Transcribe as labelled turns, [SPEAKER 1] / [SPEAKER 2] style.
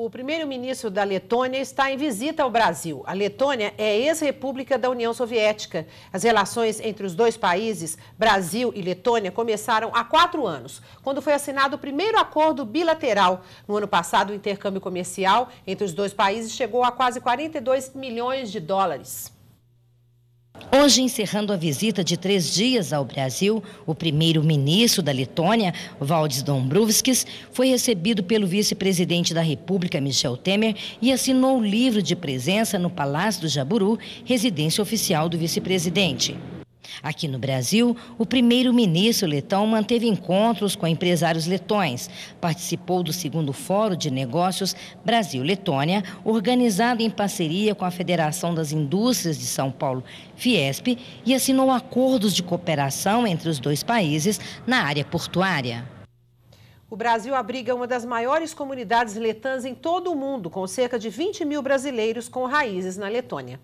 [SPEAKER 1] O primeiro-ministro da Letônia está em visita ao Brasil. A Letônia é ex-república da União Soviética. As relações entre os dois países, Brasil e Letônia, começaram há quatro anos, quando foi assinado o primeiro acordo bilateral. No ano passado, o intercâmbio comercial entre os dois países chegou a quase 42 milhões de dólares.
[SPEAKER 2] Hoje, encerrando a visita de três dias ao Brasil, o primeiro-ministro da Letônia, Valdis Dombrovskis, foi recebido pelo vice-presidente da República, Michel Temer, e assinou o livro de presença no Palácio do Jaburu, residência oficial do vice-presidente. Aqui no Brasil, o primeiro-ministro letão manteve encontros com empresários letões, participou do segundo Fórum de Negócios Brasil-Letônia, organizado em parceria com a Federação das Indústrias de São Paulo, Fiesp, e assinou acordos de cooperação entre os dois países
[SPEAKER 1] na área portuária. O Brasil abriga uma das maiores comunidades letãs em todo o mundo, com cerca de 20 mil brasileiros com raízes na Letônia.